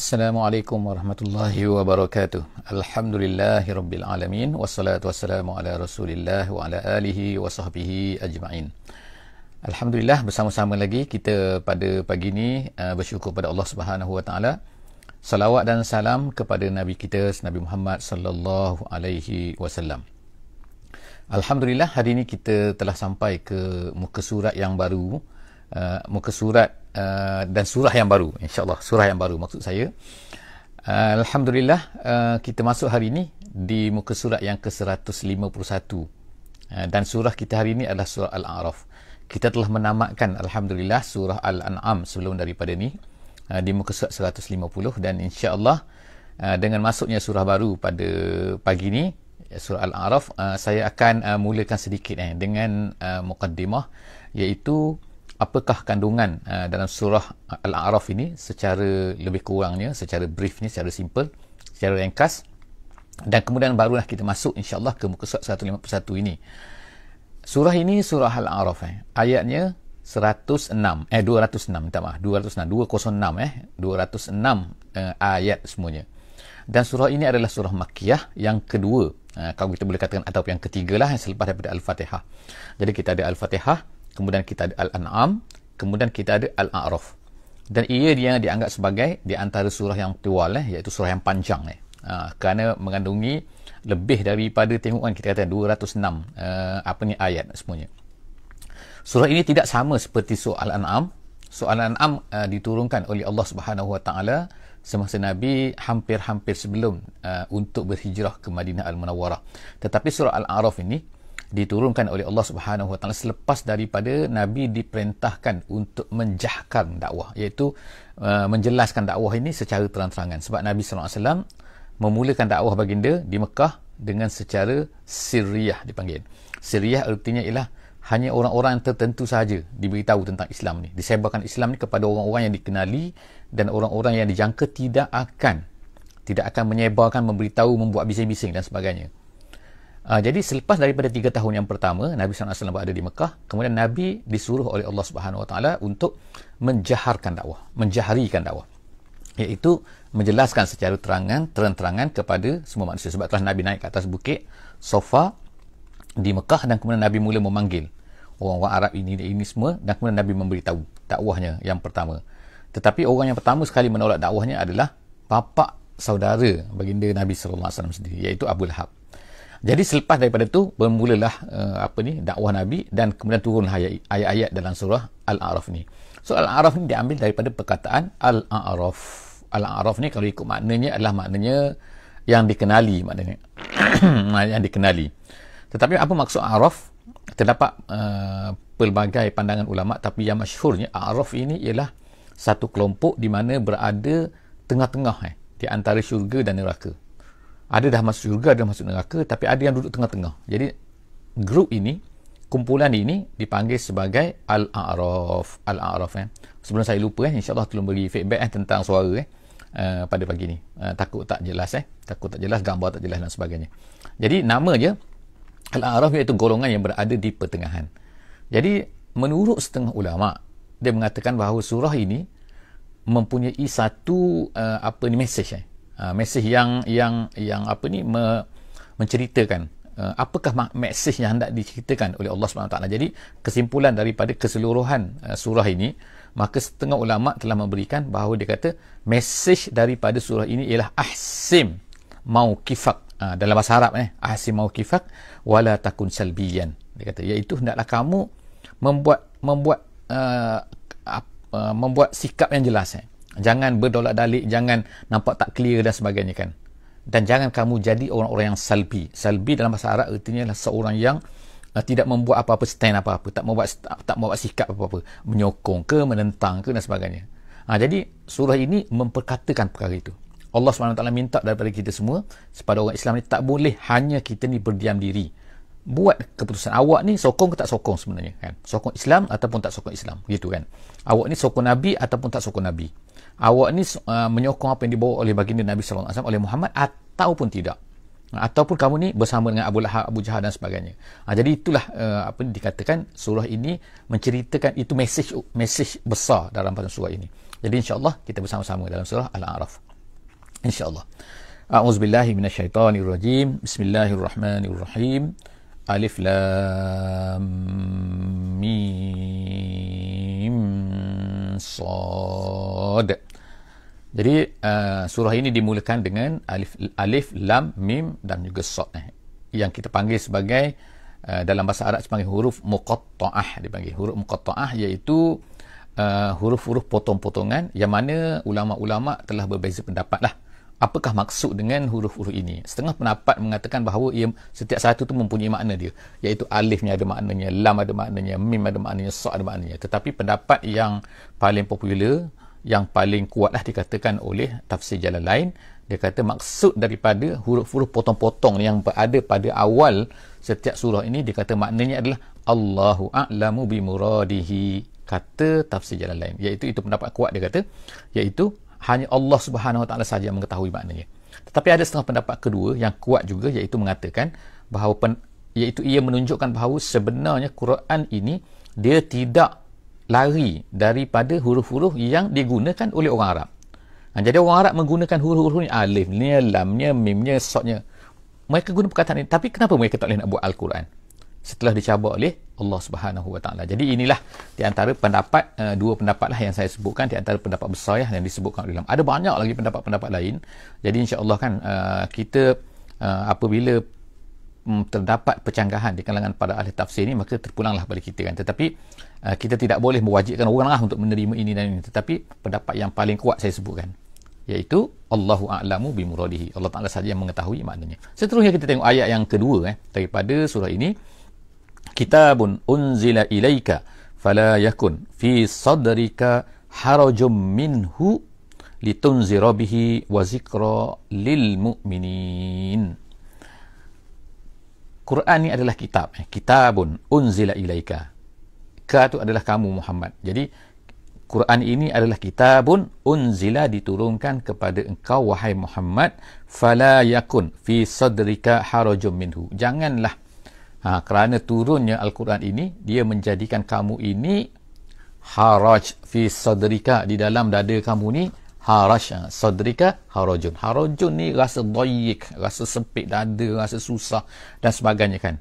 Assalamualaikum warahmatullahi wabarakatuh. Alhamdulillahirabbil alamin wassalatu wassalamu ala rasulillah wa ala alihi wa sahbihi ajma'in. Alhamdulillah bersama-sama lagi kita pada pagi ini uh, bersyukur pada Allah Subhanahu wa taala. Salawat dan salam kepada nabi kita Nabi Muhammad sallallahu alaihi wasallam. Alhamdulillah hari ini kita telah sampai ke muka surat yang baru uh, uh, muka surat uh, dan surah yang baru insyaallah surah yang baru maksud saya uh, alhamdulillah uh, kita masuk hari ini di muka surat yang ke-151 uh, dan surah kita hari ini adalah surah al-a'raf kita telah menamakan, alhamdulillah surah al-an'am sebelum daripada ini uh, di muka surat 150 dan insyaallah uh, dengan masuknya surah baru pada pagi ini surah al-a'raf uh, saya akan uh, mulakan sedikit eh dengan uh, mukaddimah iaitu apakah kandungan uh, dalam surah Al-A'raf ini secara lebih kurangnya, secara briefnya, secara simple, secara ringkas dan kemudian barulah kita masuk insyaAllah ke muka surat 151 ini. Surah ini surah Al-A'raf eh. Ayatnya 106 eh 206 minta maaf 206 206 eh 206 eh, ayat semuanya. Dan surah ini adalah surah Makkiyah yang kedua. Eh, kalau kita boleh katakan atau yang ketiga lah yang eh, selepas daripada Al-Fatihah. Jadi kita ada Al-Fatihah, kemudian kita ada Al-An'am, kemudian kita ada Al-A'raf. Dan ia yang dianggap sebagai di antara surah yang tiwal eh, iaitu surah yang panjang eh. Ha, kerana mengandungi lebih daripada tengokan kita kata 206 uh, eh, apa ni ayat semuanya. Surah ini tidak sama seperti surah Al-An'am. Surah Al-An'am uh, diturunkan oleh Allah Subhanahu Wa Taala semasa Nabi hampir-hampir sebelum uh, untuk berhijrah ke Madinah Al-Munawwarah. Tetapi surah Al-A'raf ini diturunkan oleh Allah Subhanahu Wa Taala selepas daripada Nabi diperintahkan untuk menjahkan dakwah iaitu uh, menjelaskan dakwah ini secara terang-terangan sebab Nabi Sallallahu Alaihi Wasallam memulakan dakwah baginda di Mekah dengan secara siriah dipanggil. Siriah artinya ialah hanya orang-orang tertentu sahaja diberitahu tentang Islam ni. Disebarkan Islam ni kepada orang-orang yang dikenali dan orang-orang yang dijangka tidak akan tidak akan menyebarkan, memberitahu, membuat bising-bising dan sebagainya. Uh, jadi selepas daripada tiga tahun yang pertama Nabi SAW berada di Mekah, kemudian Nabi disuruh oleh Allah Subhanahu Wa Taala untuk menjaharkan dakwah, menjaharikan dakwah. Iaitu menjelaskan secara terangan, terang-terangan kepada semua manusia. Sebab telah Nabi naik ke atas bukit, sofa di Mekah dan kemudian Nabi mula memanggil orang-orang Arab ini dan ini semua dan kemudian Nabi memberitahu dakwahnya yang pertama. Tetapi orang yang pertama sekali menolak dakwahnya adalah bapa saudara baginda Nabi SAW sendiri iaitu Abu Lahab. Jadi selepas daripada tu, bermulalah uh, apa ni dakwah Nabi dan kemudian turun ayat-ayat dalam surah Al-A'raf ni. So Al-A'raf ni diambil daripada perkataan Al-A'raf. Al-A'raf ni kalau ikut maknanya adalah maknanya yang dikenali maknanya. yang dikenali. Tetapi apa maksud A'raf? Terdapat uh, pelbagai pandangan ulama tapi yang masyhurnya A'raf ini ialah satu kelompok di mana berada tengah-tengah eh, di antara syurga dan neraka ada dah masuk syurga ada masuk neraka tapi ada yang duduk tengah-tengah jadi grup ini kumpulan ini dipanggil sebagai al-a'raf al-a'raf eh sebelum saya lupa eh insyaallah tolong beri feedback eh tentang suara eh uh, pada pagi ni uh, takut tak jelas eh takut tak jelas gambar tak jelas dan sebagainya jadi nama dia al-a'raf iaitu golongan yang berada di pertengahan jadi menurut setengah ulama dia mengatakan bahawa surah ini mempunyai satu uh, apa ni message eh Ah, mesej yang yang yang apa ni me, menceritakan uh, apakah mesej yang hendak diceritakan oleh Allah SWT jadi kesimpulan daripada keseluruhan uh, surah ini maka setengah ulama telah memberikan bahawa dia kata mesej daripada surah ini ialah ahsim mauqifak uh, dalam bahasa Arab eh ahsim mauqifak wala takun salbiyan dia kata iaitu hendaklah kamu membuat membuat uh, uh, membuat sikap yang jelas eh Jangan berdolak-dalik, jangan nampak tak clear dan sebagainya kan. Dan jangan kamu jadi orang-orang yang salbi. Salbi dalam bahasa Arab artinya adalah seorang yang uh, tidak membuat apa-apa stand apa-apa, tak membuat tak membuat sikap apa-apa, menyokong ke, menentang ke dan sebagainya. Ha, jadi surah ini memperkatakan perkara itu. Allah SWT minta daripada kita semua sepada orang Islam ni tak boleh hanya kita ni berdiam diri buat keputusan awak ni sokong ke tak sokong sebenarnya kan sokong Islam ataupun tak sokong Islam gitu kan awak ni sokong Nabi ataupun tak sokong Nabi awak ni uh, menyokong apa yang dibawa oleh baginda Nabi sallallahu alaihi wasallam oleh Muhammad ataupun tidak uh, ataupun kamu ni bersama dengan Abu Lahab, Abu Jahal dan sebagainya. Ha, jadi itulah uh, apa ni, dikatakan surah ini menceritakan itu mesej mesej besar dalam pada surah ini. Jadi insya-Allah kita bersama-sama dalam surah Al-A'raf. Insya-Allah. A'udzubillahi Bismillahirrahmanirrahim. Alif lam mim sad. Jadi uh, surah ini dimulakan dengan alif, alif, lam, mim dan juga sot eh, yang kita panggil sebagai uh, dalam bahasa Arab sebagai huruf muqatta'ah dipanggil huruf muqatta'ah iaitu eh, huruf-huruf uh, potong-potongan yang mana ulama-ulama telah berbeza pendapat lah. Apakah maksud dengan huruf-huruf ini? Setengah pendapat mengatakan bahawa ia setiap satu itu mempunyai makna dia. Iaitu alifnya ada maknanya, lam ada maknanya, mim ada maknanya, sok ada maknanya. Tetapi pendapat yang paling popular yang paling kuatlah dikatakan oleh tafsir jalan lain dia kata maksud daripada huruf-huruf potong-potong yang berada pada awal setiap surah ini dia kata maknanya adalah Allahu a'lamu bi muradihi kata tafsir jalan lain iaitu itu pendapat kuat dia kata iaitu hanya Allah Subhanahu Wa Taala saja yang mengetahui maknanya tetapi ada setengah pendapat kedua yang kuat juga iaitu mengatakan bahawa pen, iaitu ia menunjukkan bahawa sebenarnya Quran ini dia tidak lari daripada huruf-huruf yang digunakan oleh orang Arab. Ha, jadi orang Arab menggunakan huruf-huruf ni alif, ni lamnya, mimnya, sotnya. Mereka guna perkataan ini. Tapi kenapa mereka tak boleh nak buat Al-Quran? Setelah dicabar oleh Allah Subhanahu Wa Taala. Jadi inilah di antara pendapat, eh, dua pendapat lah yang saya sebutkan. Di antara pendapat besar ya, yang disebutkan dalam. Ada banyak lagi pendapat-pendapat lain. Jadi insya Allah kan eh, kita eh, apabila Mm, terdapat percanggahan di kalangan para ahli tafsir ini maka terpulanglah bagi kita kan tetapi uh, kita tidak boleh mewajibkan oranglah untuk menerima ini dan ini tetapi pendapat yang paling kuat saya sebutkan iaitu Allahu a'lamu bi Allah Taala saja yang mengetahui maknanya seterusnya kita tengok ayat yang kedua eh daripada surah ini kitabun unzila ilaika fala yakun fi sadrika harajum minhu litunzira bihi wa zikra lil mu'minin Quran ni adalah kitab eh. kitabun unzila ilaika ka tu adalah kamu Muhammad jadi Quran ini adalah kitabun unzila diturunkan kepada engkau wahai Muhammad fala yakun fi sadrika harajum minhu janganlah ha, kerana turunnya Al-Quran ini dia menjadikan kamu ini haraj fi sadrika di dalam dada kamu ni harasha sadrika harajun harajun ni rasa dhayyik rasa sempit dada rasa susah dan sebagainya kan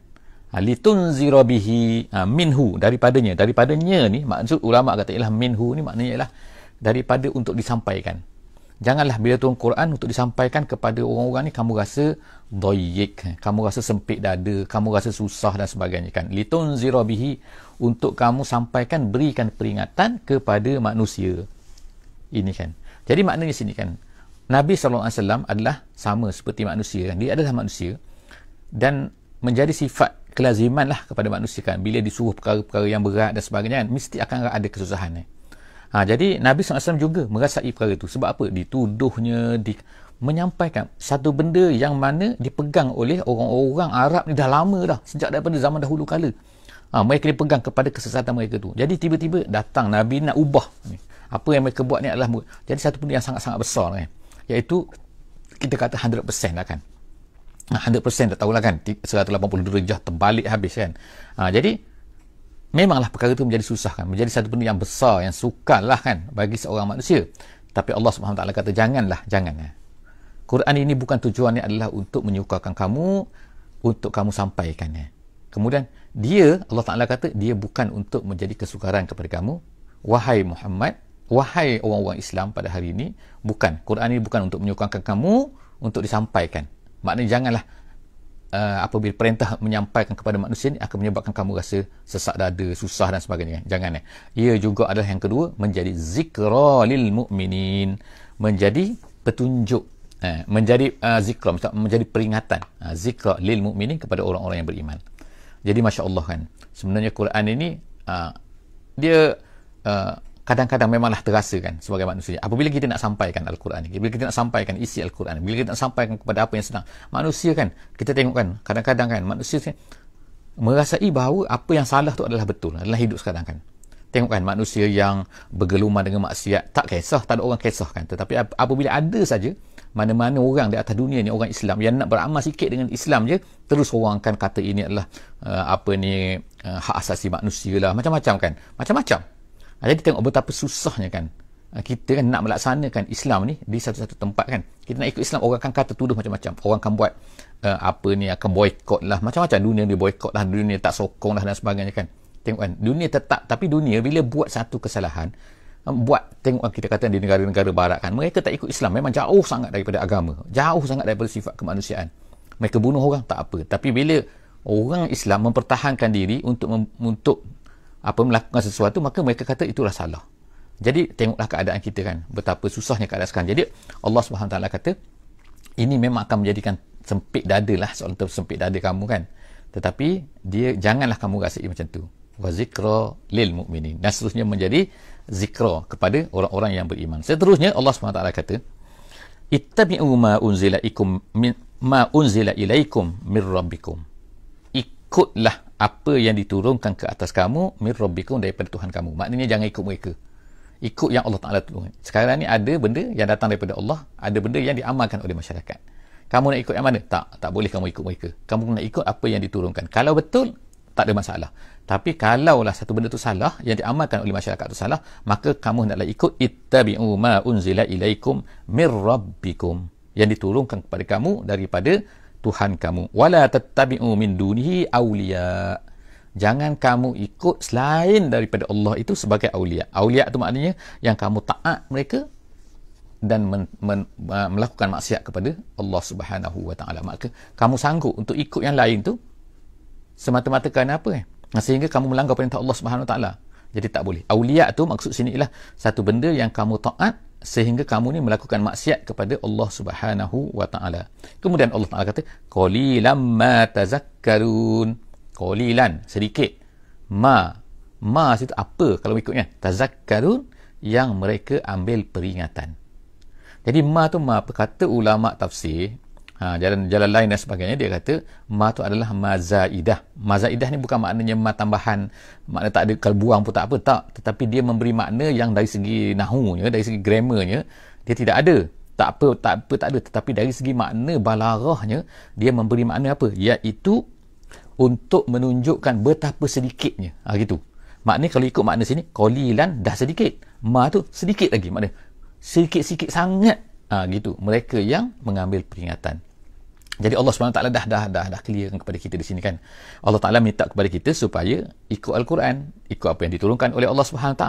ha, litun zirabihi ha, minhu daripadanya daripadanya ni maksud ulama kata ialah minhu ni maknanya ialah daripada untuk disampaikan janganlah bila tuan Quran untuk disampaikan kepada orang-orang ni kamu rasa dhayyik kamu rasa sempit dada kamu rasa susah dan sebagainya kan litun zirabihi untuk kamu sampaikan berikan peringatan kepada manusia ini kan jadi maknanya sini kan, Nabi SAW adalah sama seperti manusia kan. Dia adalah manusia dan menjadi sifat kelaziman lah kepada manusia kan. Bila disuruh perkara-perkara yang berat dan sebagainya kan, mesti akan ada kesusahan eh. Ha, jadi Nabi SAW juga merasai perkara itu. Sebab apa? Dituduhnya, di, menyampaikan satu benda yang mana dipegang oleh orang-orang Arab ni dah lama dah sejak daripada zaman dahulu kala ha, mereka dipegang kepada kesesatan mereka tu jadi tiba-tiba datang Nabi nak ubah apa yang mereka buat ni adalah jadi satu benda yang sangat-sangat besar kan iaitu kita kata 100% lah kan 100% tak tahulah kan 180 derajah terbalik habis kan ha, jadi memanglah perkara tu menjadi susah kan menjadi satu benda yang besar yang sukar lah kan bagi seorang manusia tapi Allah SWT kata janganlah jangan ya. Quran ini bukan tujuannya adalah untuk menyukarkan kamu untuk kamu sampaikan ya. kemudian dia Allah Taala kata dia bukan untuk menjadi kesukaran kepada kamu wahai Muhammad wahai orang-orang Islam pada hari ini bukan Quran ini bukan untuk menyokongkan kamu untuk disampaikan maknanya janganlah uh, apabila perintah menyampaikan kepada manusia ini akan menyebabkan kamu rasa sesak dada susah dan sebagainya jangan eh ia juga adalah yang kedua menjadi zikra lil mu'minin menjadi petunjuk eh, menjadi uh, zikra menjadi peringatan uh, zikra lil mu'minin kepada orang-orang yang beriman jadi masya Allah kan sebenarnya Quran ini uh, dia uh, kadang-kadang memanglah terasa kan sebagai manusia apabila kita nak sampaikan al-Quran ni bila kita nak sampaikan isi al-Quran bila kita nak sampaikan kepada apa yang sedang manusia kan kita tengok kan kadang-kadang kan manusia kan, merasai bahawa apa yang salah tu adalah betul adalah hidup sekarang kan tengok kan manusia yang bergeluman dengan maksiat tak kisah tak ada orang kisah kan tetapi apabila ada saja mana-mana orang di atas dunia ni orang Islam yang nak beramal sikit dengan Islam je terus orang akan kata ini adalah uh, apa ni uh, hak asasi manusia lah macam-macam kan macam-macam jadi kita tengok betapa susahnya kan eh, kita kan nak melaksanakan Islam ni di satu-satu tempat kan. Kita nak ikut Islam orang akan kata tuduh macam-macam. Orang akan buat uh, apa ni akan boikot lah macam-macam dunia ni boikot lah dunia tak sokong lah dan sebagainya kan. Tengok kan dunia tetap tapi dunia bila buat satu kesalahan eh, buat tengok kan, kita kata di negara-negara barat kan mereka tak ikut Islam memang jauh sangat daripada agama jauh sangat daripada sifat kemanusiaan mereka bunuh orang tak apa tapi bila orang Islam mempertahankan diri untuk untuk apa melakukan sesuatu maka mereka kata itulah salah jadi tengoklah keadaan kita kan betapa susahnya keadaan sekarang jadi Allah SWT kata ini memang akan menjadikan sempit dada lah soal sempit dada kamu kan tetapi dia janganlah kamu rasa macam tu wa zikra lil mu'minin dan seterusnya menjadi zikra kepada orang-orang yang beriman seterusnya Allah SWT kata ittabi'u ma unzila ikum min ma unzila ilaikum min rabbikum ikutlah apa yang diturunkan ke atas kamu min rabbikum daripada Tuhan kamu maknanya jangan ikut mereka ikut yang Allah Ta'ala turunkan sekarang ni ada benda yang datang daripada Allah ada benda yang diamalkan oleh masyarakat kamu nak ikut yang mana? tak, tak boleh kamu ikut mereka kamu nak ikut apa yang diturunkan kalau betul tak ada masalah tapi kalaulah satu benda tu salah yang diamalkan oleh masyarakat tu salah maka kamu hendaklah ikut ittabi'u ma unzila ilaikum min rabbikum yang diturunkan kepada kamu daripada Tuhan kamu wala tattabi'u min dunihi awliya jangan kamu ikut selain daripada Allah itu sebagai awliya awliya itu maknanya yang kamu taat mereka dan men, men, uh, melakukan maksiat kepada Allah Subhanahu Wa Taala maka kamu sanggup untuk ikut yang lain tu semata-mata kerana apa eh sehingga kamu melanggar perintah Allah Subhanahu Wa Taala jadi tak boleh awliya tu maksud sini ialah satu benda yang kamu taat sehingga kamu ni melakukan maksiat kepada Allah Subhanahu wa taala. Kemudian Allah Taala kata qalilam ma tazakkarun. Qalilan sedikit. Ma ma itu apa kalau ikutnya? Tazakkarun yang mereka ambil peringatan. Jadi ma tu ma apa kata ulama tafsir ha, jalan jalan lain dan sebagainya dia kata ma tu adalah mazaidah mazaidah ni bukan maknanya ma tambahan makna tak ada kalau buang pun tak apa tak tetapi dia memberi makna yang dari segi nahunya dari segi grammarnya dia tidak ada tak apa tak apa tak ada tetapi dari segi makna balarahnya dia memberi makna apa iaitu untuk menunjukkan betapa sedikitnya ha, gitu makna kalau ikut makna sini qalilan dah sedikit ma tu sedikit lagi makna sedikit-sedikit sangat ha, gitu mereka yang mengambil peringatan jadi Allah SWT dah, dah dah dah clear kepada kita di sini kan. Allah Taala minta kepada kita supaya ikut al-Quran, ikut apa yang diturunkan oleh Allah SWT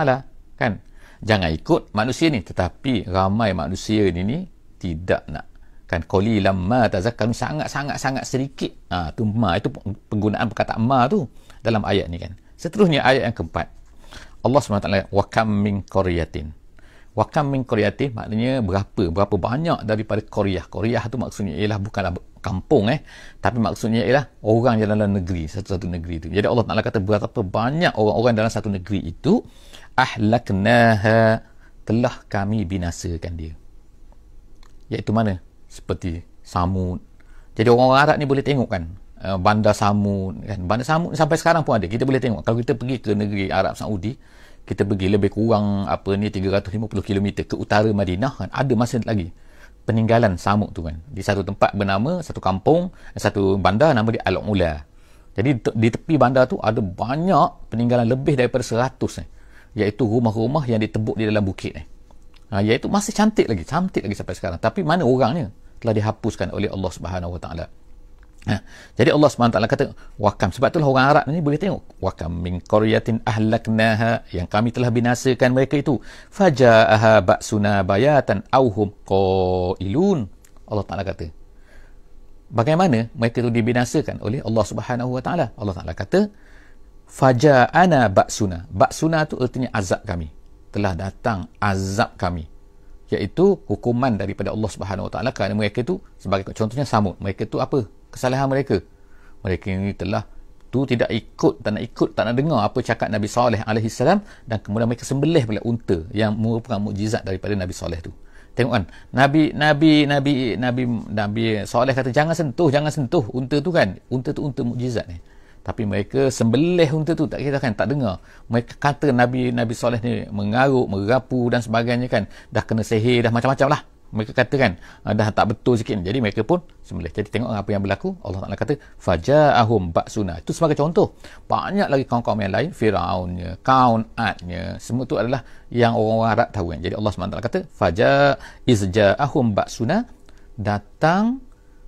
kan. Jangan ikut manusia ni tetapi ramai manusia ni ni tidak nak kan qali lamma tazakkarun sangat sangat sangat sedikit. Ah ha, tu ma itu penggunaan perkataan ma tu dalam ayat ni kan. Seterusnya ayat yang keempat. Allah SWT wa kam min qaryatin wakam min koriatih maknanya berapa berapa banyak daripada koriah koriah tu maksudnya ialah bukanlah kampung eh tapi maksudnya ialah orang yang dalam negeri satu-satu negeri itu jadi Allah Ta'ala kata berapa banyak orang-orang dalam satu negeri itu ahlaknaha telah kami binasakan dia iaitu mana seperti Samud jadi orang-orang Arab ni boleh tengok kan eh, bandar Samud kan? bandar Samud sampai sekarang pun ada kita boleh tengok kalau kita pergi ke negeri Arab Saudi kita pergi lebih kurang apa ni 350 km ke utara Madinah kan ada masih lagi peninggalan samuk tu kan di satu tempat bernama satu kampung satu bandar nama dia Al-Ula jadi di tepi bandar tu ada banyak peninggalan lebih daripada 100 ni iaitu rumah-rumah yang ditebuk di dalam bukit ni ha, iaitu masih cantik lagi cantik lagi sampai sekarang tapi mana orangnya telah dihapuskan oleh Allah Subhanahu Wa Ha. Jadi Allah SWT kata wakam. Sebab itulah orang Arab ni boleh tengok. Wakam min koryatin ahlaknaha yang kami telah binasakan mereka itu. Faja'aha ba'suna bayatan awhum qailun. Allah Taala kata. Bagaimana mereka itu dibinasakan oleh Allah Subhanahu Wa Taala? Allah Taala kata faja'ana baksuna baksuna itu artinya azab kami. Telah datang azab kami yaitu hukuman daripada Allah Subhanahu Wa Taala kerana mereka itu sebagai contohnya samud. Mereka itu apa? kesalahan mereka mereka ini telah tu tidak ikut tak nak ikut tak nak dengar apa cakap Nabi Saleh alaihi salam dan kemudian mereka sembelih pula unta yang merupakan mukjizat daripada Nabi Saleh tu tengok kan Nabi Nabi Nabi Nabi Nabi Saleh kata jangan sentuh jangan sentuh unta tu kan unta tu unta mukjizat ni tapi mereka sembelih unta tu tak kira kan tak dengar mereka kata Nabi Nabi Saleh ni mengaruk merapu dan sebagainya kan dah kena sihir dah macam-macam lah mereka kata kan ah, dah tak betul sikit jadi mereka pun sembelih jadi tengok apa yang berlaku Allah Ta'ala kata faja'ahum baksuna itu sebagai contoh banyak lagi kaum-kaum yang lain Fir'aunnya Kaun'atnya semua itu adalah yang orang-orang Arab tahu kan jadi Allah SWT kata faja faja'izja'ahum baksuna datang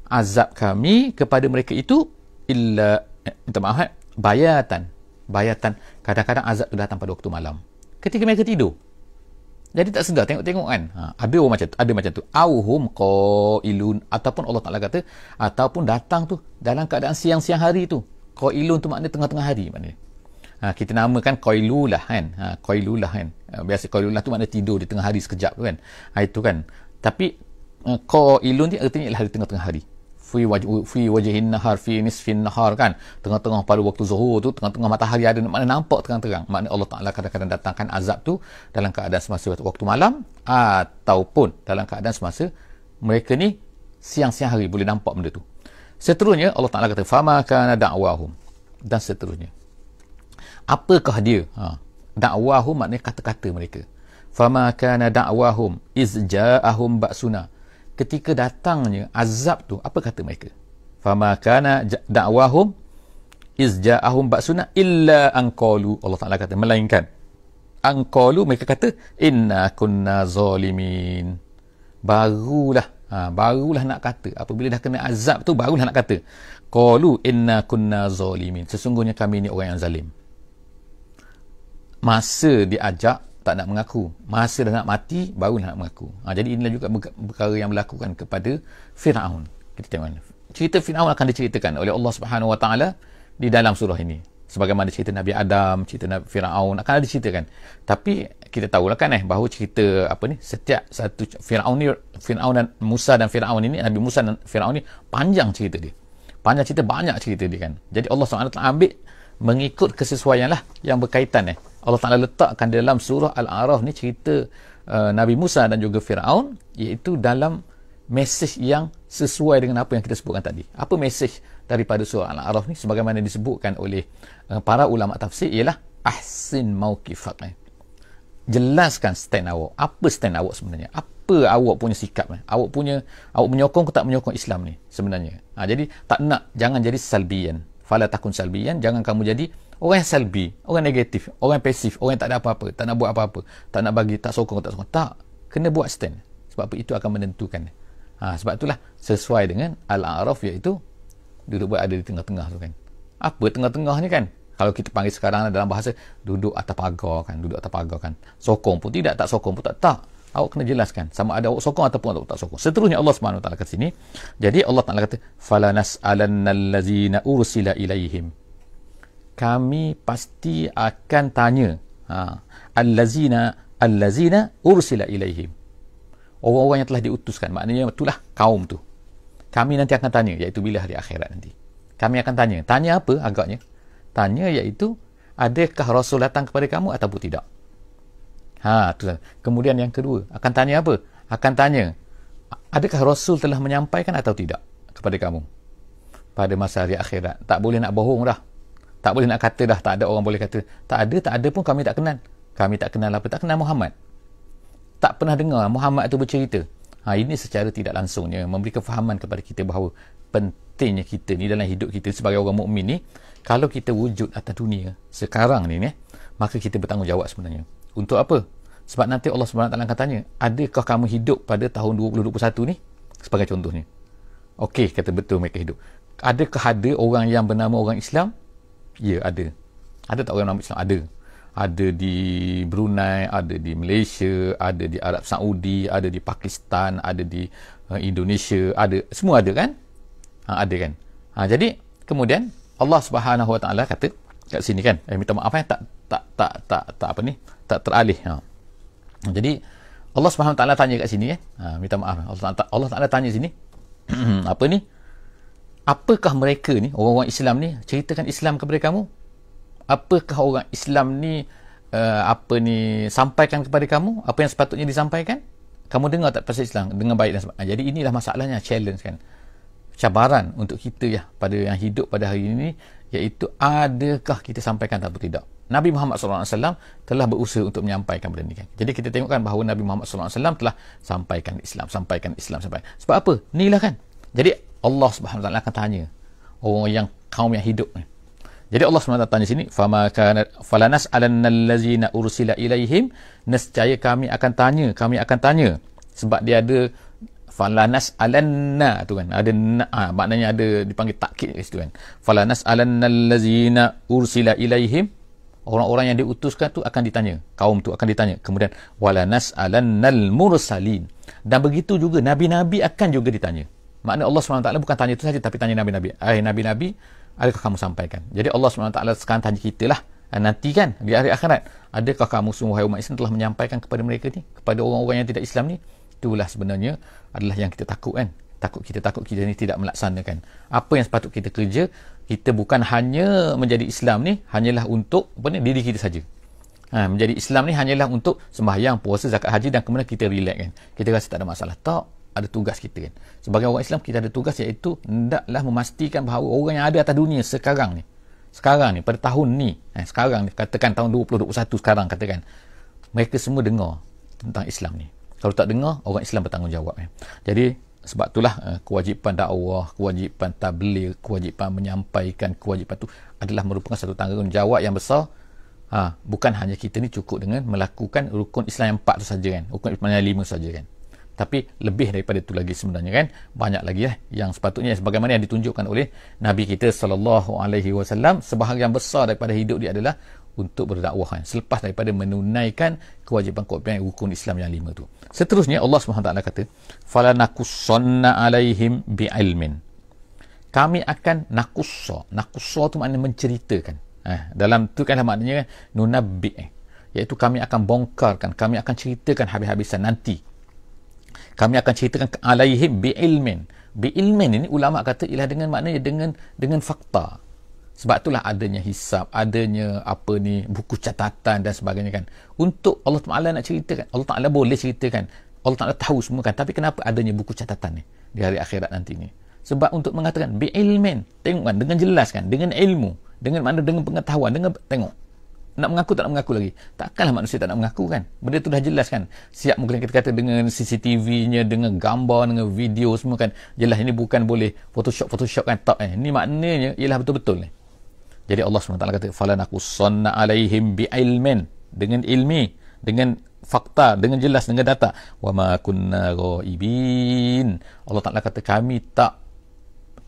azab kami kepada mereka itu illa eh, minta eh, maaf bayatan bayatan kadang-kadang azab itu datang pada waktu malam ketika mereka tidur jadi tak sedar tengok-tengok kan. Ha, ada orang macam tu, ada macam tu. Auhum qailun ataupun Allah Taala kata ataupun datang tu dalam keadaan siang-siang hari tu. Qailun tu maknanya tengah-tengah hari maknanya. Ha, kita namakan qailulah kan. Ha, qailulah kan. Ha, biasa qailulah tu maknanya tidur di tengah hari sekejap tu kan. Ha, itu kan. Tapi ha, qailun ni artinya ialah di tengah Tengah hari fi waj fi wajhin nahar fi nisfin nahar kan tengah-tengah pada waktu zuhur tu tengah-tengah matahari ada mana nampak terang-terang makna Allah Taala kadang-kadang datangkan azab tu dalam keadaan semasa waktu malam ataupun dalam keadaan semasa mereka ni siang-siang hari boleh nampak benda tu seterusnya Allah Taala kata fama kana da'wahum dan seterusnya apakah dia ha da'wahum maknanya kata-kata mereka fama kana da'wahum iz ja'ahum ba'suna ketika datangnya azab tu apa kata mereka fama kana da'wahum iz ja'ahum ba'suna illa anqalu Allah Taala kata melainkan anqalu mereka kata inna kunna zalimin barulah ha, barulah nak kata apabila dah kena azab tu barulah nak kata qalu inna kunna zalimin sesungguhnya kami ni orang yang zalim masa diajak tak nak mengaku masa dah nak mati baru nak mengaku ha, jadi inilah juga perkara yang berlaku kan kepada Fir'aun kita tengok kan. cerita Fir'aun akan diceritakan oleh Allah Subhanahu Wa Taala di dalam surah ini sebagaimana cerita Nabi Adam cerita Nabi Fir'aun akan diceritakan tapi kita tahulah kan eh bahawa cerita apa ni setiap satu Fir'aun ni Fir'aun dan Musa dan Fir'aun ini Nabi Musa dan Fir'aun ni panjang cerita dia panjang cerita banyak cerita dia kan jadi Allah SWT ambil mengikut kesesuaian lah yang berkaitan eh Allah Ta'ala letakkan dalam surah Al-A'raf ni cerita uh, Nabi Musa dan juga Fir'aun iaitu dalam mesej yang sesuai dengan apa yang kita sebutkan tadi. Apa mesej daripada surah Al-A'raf ni sebagaimana disebutkan oleh uh, para ulama tafsir ialah Ahsin Mawkifat. Eh. Jelaskan stand awak. Apa stand awak sebenarnya? Apa awak punya sikap? Eh? Awak punya awak menyokong ke tak menyokong Islam ni sebenarnya? Ha, jadi tak nak jangan jadi salbian. Fala takun salbian. Jangan kamu jadi Orang yang selbi, orang negatif, orang yang pasif, orang yang tak ada apa-apa, tak nak buat apa-apa, tak nak bagi, tak sokong, tak sokong. Tak, kena buat stand. Sebab apa itu akan menentukan. Ha, sebab itulah sesuai dengan Al-A'raf iaitu duduk buat ada di tengah-tengah tu kan. Apa tengah-tengah ni kan? Kalau kita panggil sekarang dalam bahasa duduk atas pagar kan, duduk atas pagar kan. Sokong pun tidak, tak sokong pun tak. Tak, awak kena jelaskan sama ada awak sokong ataupun awak tak sokong. Seterusnya Allah Subhanahu taala kat sini. Jadi Allah Taala kata falanas alannallazina ursila ilaihim kami pasti akan tanya ha allazina allazina ursila ilaihim orang-orang yang telah diutuskan maknanya itulah kaum tu kami nanti akan tanya iaitu bila hari akhirat nanti kami akan tanya tanya apa agaknya tanya iaitu adakah rasul datang kepada kamu ataupun tidak ha tu kemudian yang kedua akan tanya apa akan tanya adakah rasul telah menyampaikan atau tidak kepada kamu pada masa hari akhirat tak boleh nak bohong dah tak boleh nak kata dah tak ada orang boleh kata tak ada tak ada pun kami tak kenal kami tak kenal apa tak kenal Muhammad tak pernah dengar Muhammad tu bercerita ha, ini secara tidak langsungnya memberi kefahaman kepada kita bahawa pentingnya kita ni dalam hidup kita sebagai orang mukmin ni kalau kita wujud atas dunia sekarang ni ni maka kita bertanggungjawab sebenarnya untuk apa sebab nanti Allah SWT akan tanya adakah kamu hidup pada tahun 2021 ni sebagai contohnya Okey, kata betul mereka hidup. Adakah ada orang yang bernama orang Islam Ya, ada. Ada tak orang nama Islam? Ada. Ada di Brunei, ada di Malaysia, ada di Arab Saudi, ada di Pakistan, ada di uh, Indonesia, ada semua ada kan? Ha, ada kan? Ha, jadi kemudian Allah Subhanahu Wa Taala kata kat sini kan, eh, minta maaf ya tak tak tak tak tak apa ni tak teralih. Ha. Jadi Allah Subhanahu Wa Taala tanya kat sini kan, ha, minta maaf Allah Taala tanya sini apa ni? apakah mereka ni orang-orang Islam ni ceritakan Islam kepada kamu apakah orang Islam ni uh, apa ni sampaikan kepada kamu apa yang sepatutnya disampaikan kamu dengar tak pasal Islam dengan baik dan sebagainya ah, jadi inilah masalahnya challenge kan cabaran untuk kita ya pada yang hidup pada hari ini iaitu adakah kita sampaikan atau tidak Nabi Muhammad SAW telah berusaha untuk menyampaikan benda ini. Kan. Jadi kita tengokkan bahawa Nabi Muhammad SAW telah sampaikan Islam, sampaikan Islam, sampaikan. Sebab apa? Inilah kan. Jadi Allah swt akan tanya orang yang kaum yang hidup ni. Jadi Allah swt tanya sini, "Fama kana falanas alanna allazina ursila ilaihim?" Nescaya kami akan tanya, kami akan tanya sebab dia ada falanas alanna tu kan. Ada na ha, maknanya ada dipanggil takkid di situ kan. Falanas alanna allazina ursila ilaihim orang-orang yang diutuskan tu akan ditanya kaum tu akan ditanya kemudian walanas alannal mursalin dan begitu juga nabi-nabi akan juga ditanya Makna Allah SWT bukan tanya itu saja tapi tanya Nabi-Nabi. Eh Nabi-Nabi, adakah kamu sampaikan? Jadi Allah SWT sekarang tanya kita lah. Nanti kan, di hari akhirat, adakah kamu semua umat Islam telah menyampaikan kepada mereka ni? Kepada orang-orang yang tidak Islam ni? Itulah sebenarnya adalah yang kita takut kan? Takut kita, takut kita ni tidak melaksanakan. Apa yang sepatut kita kerja, kita bukan hanya menjadi Islam ni, hanyalah untuk apa ni, diri kita saja. Ha, menjadi Islam ni hanyalah untuk sembahyang, puasa, zakat haji dan kemudian kita relax kan. Kita rasa tak ada masalah. Tak, ada tugas kita kan sebagai orang Islam kita ada tugas iaitu hendaklah memastikan bahawa orang yang ada atas dunia sekarang ni sekarang ni pada tahun ni eh, sekarang ni katakan tahun 2021 sekarang katakan mereka semua dengar tentang Islam ni kalau tak dengar orang Islam bertanggungjawab eh. jadi sebab itulah eh, kewajipan dakwah kewajipan tabligh kewajipan menyampaikan kewajipan tu adalah merupakan satu tanggungjawab yang besar ha, bukan hanya kita ni cukup dengan melakukan rukun Islam yang 4 tu saja kan rukun Islam yang 5 saja kan tapi lebih daripada itu lagi sebenarnya kan banyak lagi eh yang sepatutnya sebagaimana yang ditunjukkan oleh nabi kita sallallahu alaihi wasallam sebahagian besar daripada hidup dia adalah untuk berdakwah kan? selepas daripada menunaikan kewajipan kewajipan hukum Islam yang lima tu seterusnya Allah SWT kata falanakussanna alaihim bi'ilmin kami akan nakussa nakussa tu maknanya menceritakan eh, dalam tu kan lah maknanya eh, nunabbi eh. iaitu kami akan bongkarkan kami akan ceritakan habis-habisan nanti kami akan ceritakan alaihim biilmin biilmin ini ulama kata ialah dengan maknanya dengan dengan fakta sebab itulah adanya hisap, adanya apa ni buku catatan dan sebagainya kan untuk Allah Taala nak ceritakan Allah Taala boleh ceritakan Allah Taala tahu semua kan tapi kenapa adanya buku catatan ni di hari akhirat nanti ni sebab untuk mengatakan biilmin tengok kan dengan jelas kan dengan ilmu dengan mana dengan pengetahuan dengan tengok nak mengaku tak nak mengaku lagi takkanlah manusia tak nak mengaku kan benda tu dah jelas kan siap mungkin kita kata dengan CCTV-nya dengan gambar dengan video semua kan jelas ini bukan boleh photoshop photoshop kan tak eh ni maknanya ialah betul-betul ni eh. jadi Allah SWT kata falan aku sonna alaihim bi ilmin dengan ilmi dengan fakta dengan jelas dengan data wa ma kunna ghaibin Allah Taala kata kami tak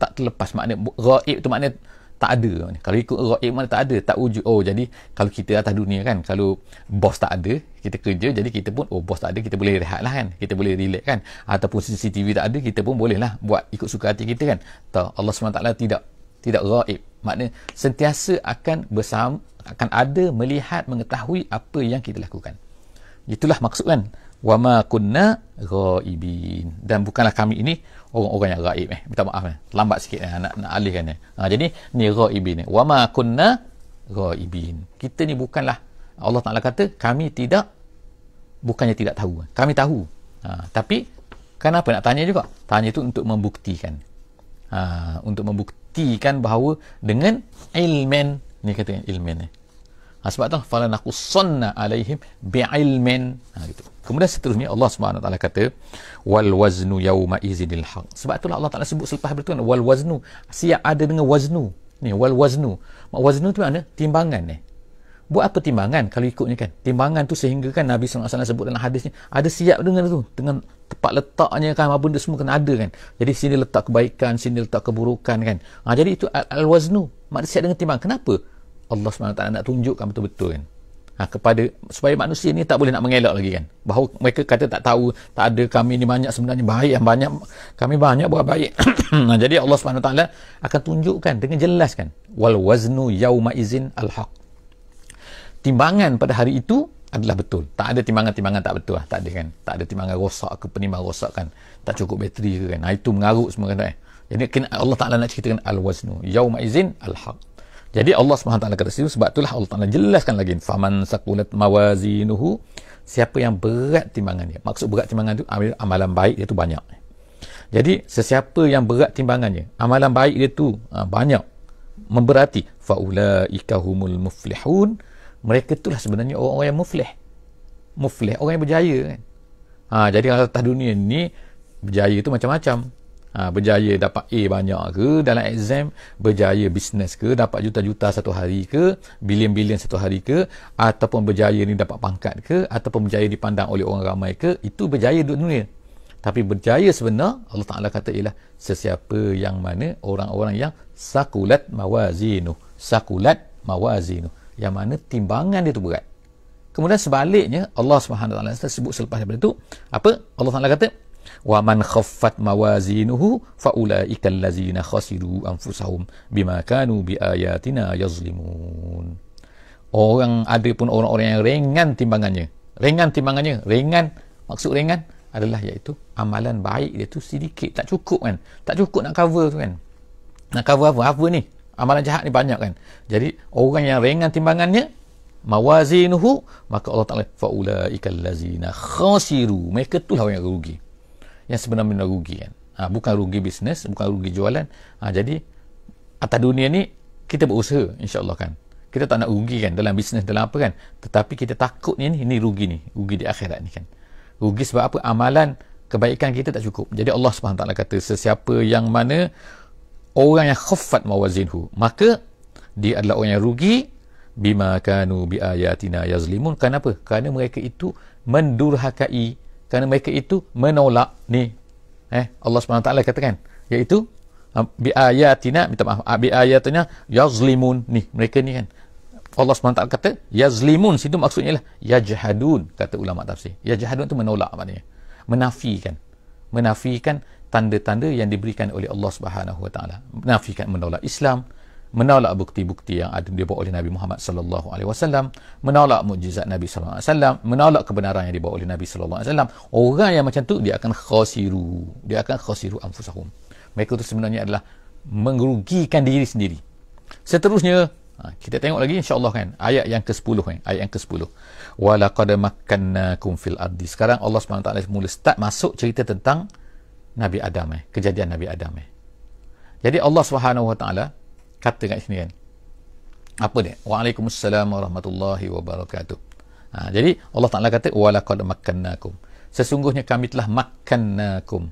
tak terlepas makna ghaib tu makna tak ada kalau ikut roh iman tak ada tak wujud oh jadi kalau kita atas dunia kan kalau bos tak ada kita kerja jadi kita pun oh bos tak ada kita boleh rehat lah kan kita boleh relax kan ataupun CCTV tak ada kita pun boleh lah buat ikut suka hati kita kan tak Allah SWT lah tidak tidak raib makna sentiasa akan bersama akan ada melihat mengetahui apa yang kita lakukan itulah maksud kan wama kunna ghaibin dan bukanlah kami ini orang-orang yang raib eh. Minta maaf eh. Lambat sikit eh. nak nak alihkan eh. Ha, jadi ni raibin ni. Eh. Wama kunna raibin. Kita ni bukanlah Allah Taala kata kami tidak bukannya tidak tahu. Eh. Kami tahu. Ha, tapi kenapa nak tanya juga? Tanya itu untuk membuktikan. Ha, untuk membuktikan bahawa dengan ilmen ni kata ilmen Eh. Ha, sebab tu fala naqussanna alaihim bi'ilmin. Ha gitu. Kemudian seterusnya Allah Subhanahu taala kata wal waznu yauma izinil haq. Sebab itulah Allah Taala sebut selepas itu wal waznu. Siap ada dengan waznu. Ni wal waznu. Mak waznu tu mana? Timbangan ni. Buat apa timbangan kalau ikutnya kan? Timbangan tu sehingga kan Nabi SAW sebut dalam hadisnya ada siap dengan tu. Dengan tempat letaknya kan apa benda semua kena ada kan. Jadi sini letak kebaikan, sini letak keburukan kan. Ha, jadi itu al-waznu. Mak siap dengan timbangan. Kenapa? Allah SWT nak tunjukkan betul-betul kan ha, kepada supaya manusia ni tak boleh nak mengelak lagi kan bahawa mereka kata tak tahu tak ada kami ni banyak sebenarnya baik yang banyak kami banyak buat baik nah, jadi Allah SWT akan tunjukkan dengan jelas kan wal waznu yauma izin al haq timbangan pada hari itu adalah betul tak ada timbangan-timbangan tak betul lah. tak ada kan tak ada timbangan rosak ke penimbang rosak kan tak cukup bateri ke kan nah, itu mengarut semua kan eh? jadi Allah Ta'ala nak ceritakan al waznu yauma izin al haq jadi Allah SWT kata sini sebab itulah Allah SWT jelaskan lagi. Faman sakulat mawazinuhu. Siapa yang berat timbangannya. Maksud berat timbangan itu amalan baik dia tu banyak. Jadi sesiapa yang berat timbangannya. Amalan baik dia tu ah, banyak. Memberati. Faulaika humul muflihun. Mereka itulah sebenarnya orang-orang yang muflih. Muflih. Orang yang berjaya kan. Ha, jadi atas dunia ni berjaya tu macam-macam. Ha, berjaya dapat A banyak ke dalam exam berjaya bisnes ke dapat juta-juta satu hari ke bilion-bilion satu hari ke ataupun berjaya ni dapat pangkat ke ataupun berjaya dipandang oleh orang ramai ke itu berjaya dunia tapi berjaya sebenar Allah Ta'ala kata ialah sesiapa yang mana orang-orang yang sakulat mawazinu sakulat mawazinu yang mana timbangan dia tu berat kemudian sebaliknya Allah Subhanahu Wa Ta'ala sebut selepas daripada itu apa Allah Ta'ala kata وَمَنْ خَفَّتْ مَوَازِينُهُ فَأُولَٰئِكَ الَّذِينَ خَسِرُوا أَنفُسَهُمْ بِمَا كَانُوا بِآيَاتِنَا يَظْلِمُونَ Orang ada pun orang-orang yang ringan timbangannya. Ringan timbangannya. Ringan. Maksud ringan adalah iaitu amalan baik dia tu sedikit. Tak cukup kan. Tak cukup nak cover tu kan. Nak cover apa? Apa ni? Amalan jahat ni banyak kan. Jadi orang yang ringan timbangannya mawazinuhu maka Allah Taala faulaika lazina khasiru mereka tu lah orang yang rugi yang sebenarnya rugi kan ha, bukan rugi bisnes bukan rugi jualan ha, jadi atas dunia ni kita berusaha insya Allah kan kita tak nak rugi kan dalam bisnes dalam apa kan tetapi kita takut ni ini rugi ni rugi di akhirat ni kan rugi sebab apa amalan kebaikan kita tak cukup jadi Allah SWT kata sesiapa yang mana orang yang khufat mawazinhu maka dia adalah orang yang rugi bima kanu bi ayatina yazlimun kenapa kerana mereka itu mendurhakai kerana mereka itu menolak ni eh Allah Subhanahu Taala katakan iaitu bi ayatina minta maaf ah, bi ayatina yazlimun ni mereka ni kan Allah Subhanahu Taala kata yazlimun situ maksudnya lah yajhadun kata ulama tafsir yajhadun tu menolak maknanya menafikan menafikan tanda-tanda yang diberikan oleh Allah Subhanahu Wa Taala menafikan menolak Islam menolak bukti-bukti yang ada dibawa oleh Nabi Muhammad sallallahu alaihi wasallam, menolak mukjizat Nabi sallallahu alaihi wasallam, menolak kebenaran yang dibawa oleh Nabi sallallahu alaihi wasallam, orang yang macam tu dia akan khasiru, dia akan khasiru anfusahum. Mereka itu sebenarnya adalah merugikan diri sendiri. Seterusnya, ha, kita tengok lagi insya-Allah kan ayat yang ke-10 kan, ayat yang ke-10. Walaqad makkannakum fil ardi. Sekarang Allah SWT mula start masuk cerita tentang Nabi Adam eh, kejadian Nabi Adam eh. Jadi Allah Subhanahu Wa Taala kata kat sini kan apa dia waalaikumsalam warahmatullahi wabarakatuh ha, jadi Allah Ta'ala kata walakad makannakum sesungguhnya kami telah makannakum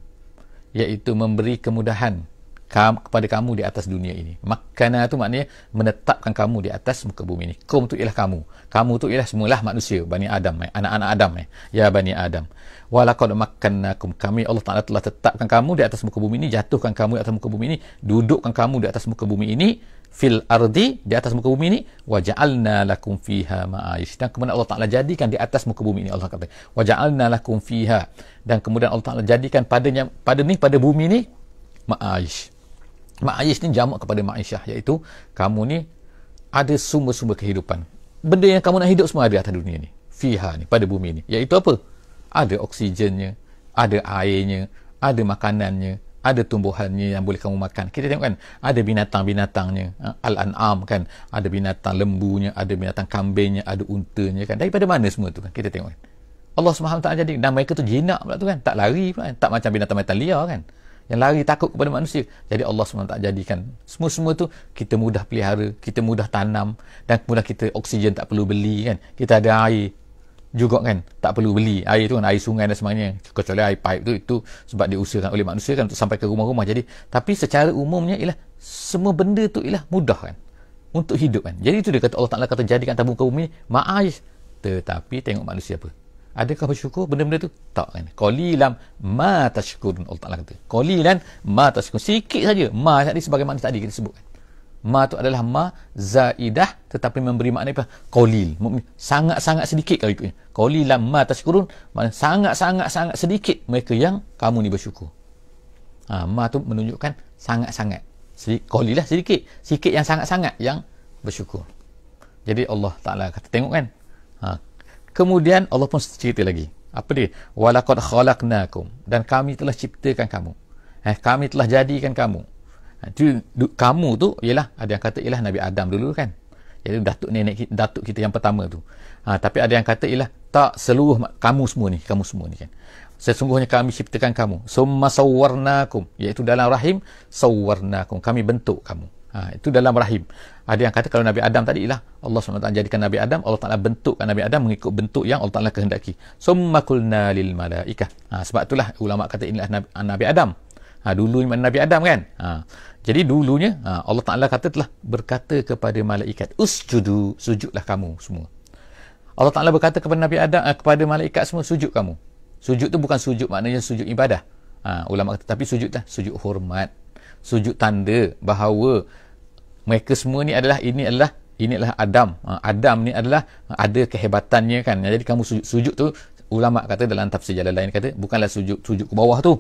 iaitu memberi kemudahan kam, kepada kamu di atas dunia ini. Makana tu maknanya menetapkan kamu di atas muka bumi ini. Kom tu ialah kamu. Kamu tu ialah semualah manusia. Bani Adam. Eh. Anak-anak Adam. Eh. Ya Bani Adam. Walakad makannakum. Kami Allah Ta'ala telah tetapkan kamu di atas muka bumi ini. Jatuhkan kamu di atas muka bumi ini. Dudukkan kamu di atas muka bumi ini. Fil ardi. Di atas muka bumi ini. Waja'alna lakum fiha ma'ayish. Dan kemudian Allah Ta'ala jadikan di atas muka bumi ini. Allah kata. Waja'alna lakum fiha. Dan kemudian Allah Ta'ala jadikan padanya, pada ni, pada bumi ini. Ma'ayish. Ma'ayish ni jamak kepada ma'isyah iaitu kamu ni ada sumber-sumber kehidupan benda yang kamu nak hidup semua ada atas dunia ni fiha ni pada bumi ni iaitu apa ada oksigennya ada airnya ada makanannya ada tumbuhannya yang boleh kamu makan kita tengok kan ada binatang-binatangnya ha, al-an'am kan ada binatang lembunya ada binatang kambingnya ada untanya kan daripada mana semua tu kan kita tengok kan Allah SWT jadi dan mereka tu jinak pula tu kan tak lari pula kan? tak macam binatang-binatang liar kan yang lari takut kepada manusia jadi Allah SWT tak jadikan semua-semua tu kita mudah pelihara kita mudah tanam dan mudah kita oksigen tak perlu beli kan kita ada air juga kan tak perlu beli air tu kan air sungai dan semuanya, kecuali air pipe tu itu sebab diusahakan oleh manusia kan untuk sampai ke rumah-rumah jadi tapi secara umumnya ialah semua benda tu ialah mudah kan untuk hidup kan jadi itu dia kata Allah Ta'ala kata jadikan tabung ke bumi ma'ais tetapi tengok manusia apa Adakah bersyukur benda-benda tu? Tak kan. Qalilan ma tashkurun Allah Taala kata. Qalilan ma tashkur. Sikit saja. Ma tadi sebagai makna tadi kita sebutkan. Ma tu adalah ma zaidah tetapi memberi makna apa? Qalil. Sangat-sangat sedikit kalau ikutnya. Qalilan ma tashkurun makna sangat-sangat sangat sedikit mereka yang kamu ni bersyukur. Ha, ma tu menunjukkan sangat-sangat. Qalilah sedikit. Sikit yang sangat-sangat yang bersyukur. Jadi Allah Taala kata tengok kan. Ha, Kemudian Allah pun cerita lagi. Apa dia? Walaqad khalaqnakum dan kami telah ciptakan kamu. Eh, kami telah jadikan kamu. Jadi ha, du, kamu tu ialah ada yang kata ialah Nabi Adam dulu kan. Jadi datuk nenek datuk kita yang pertama tu. Ha, tapi ada yang kata ialah tak seluruh kamu semua ni, kamu semua ni kan. Sesungguhnya kami ciptakan kamu. Summa sawwarnakum iaitu dalam rahim sawwarnakum. Kami bentuk kamu. Ha, itu dalam rahim. Ada yang kata kalau Nabi Adam tadi lah. Allah SWT jadikan Nabi Adam. Allah Taala bentukkan Nabi Adam mengikut bentuk yang Allah Taala kehendaki. Summa kulna lil malaikah. Ha, sebab itulah ulama kata inilah Nabi, ah, Nabi Adam. Ha, dulu mana Nabi Adam kan? Ha, jadi dulunya ha, Allah Taala kata telah berkata kepada malaikat. Usjudu, sujudlah kamu semua. Allah Taala berkata kepada Nabi Adam, eh, kepada malaikat semua, sujud kamu. Sujud tu bukan sujud maknanya sujud ibadah. Ha, ulama kata, tapi sujud lah, sujud hormat. Sujud tanda bahawa mereka semua ni adalah ini adalah ini adalah Adam. Ha, Adam ni adalah ha, ada kehebatannya kan. Ha, jadi kamu sujud, sujud tu ulama kata dalam tafsir jalan lain kata bukanlah sujud sujud ke bawah tu.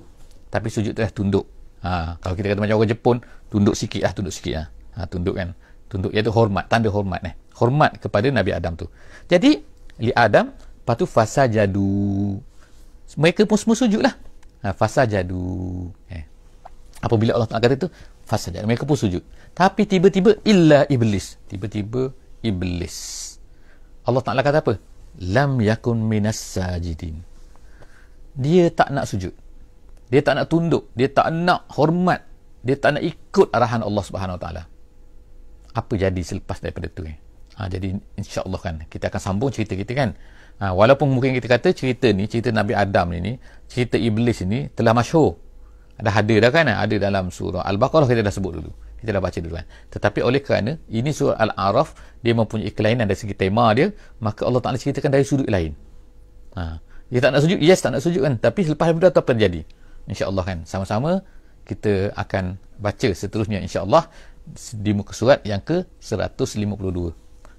Tapi sujud tu lah tunduk. Ha, kalau kita kata macam orang Jepun tunduk sikit lah tunduk sikit lah. Ha, tunduk kan. Tunduk iaitu hormat. Tanda hormat ni. Eh. Hormat kepada Nabi Adam tu. Jadi li Adam lepas tu fasa jadu. Mereka pun semua sujud lah. Ha, fasa jadu. Eh. Apabila Allah tak kata tu fasa jadu. Mereka pun sujud tapi tiba-tiba illa iblis tiba-tiba iblis Allah Taala kata apa lam yakun minas sajidin dia tak nak sujud dia tak nak tunduk dia tak nak hormat dia tak nak ikut arahan Allah Subhanahu taala apa jadi selepas daripada tu eh? ha, jadi insyaallah kan kita akan sambung cerita kita kan ha, walaupun mungkin kita kata cerita ni cerita Nabi Adam ni cerita iblis ni telah masyhur ada hadir dah kan ada dalam surah al-baqarah kita dah sebut dulu kita dah baca dulu kan tetapi oleh kerana ini surah Al-Araf dia mempunyai kelainan dari segi tema dia maka Allah Ta'ala ceritakan dari sudut lain ha. dia tak nak sujud yes tak nak sujud kan tapi selepas itu apa yang jadi insyaAllah kan sama-sama kita akan baca seterusnya insyaAllah di muka surat yang ke 152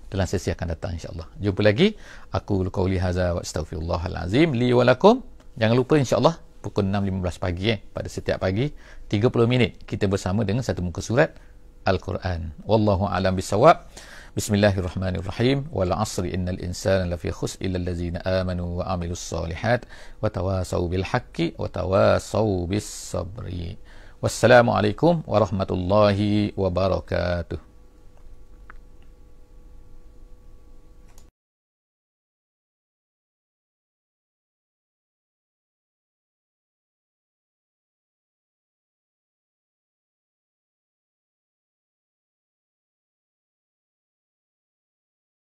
dalam sesi akan datang insyaAllah jumpa lagi aku lukawli haza wa astaghfirullahalazim li walakum jangan lupa insyaAllah pukul 6.15 pagi eh, pada setiap pagi 30 minit kita bersama dengan satu muka surat Al-Quran. Wallahu a'lam bisawab. Bismillahirrahmanirrahim. Wal 'asri innal insana lafi khusr illa allazina amanu wa 'amilus salihat, wa tawasaw bil haqqi wa tawasaw bis sabri. Wassalamualaikum warahmatullahi wabarakatuh.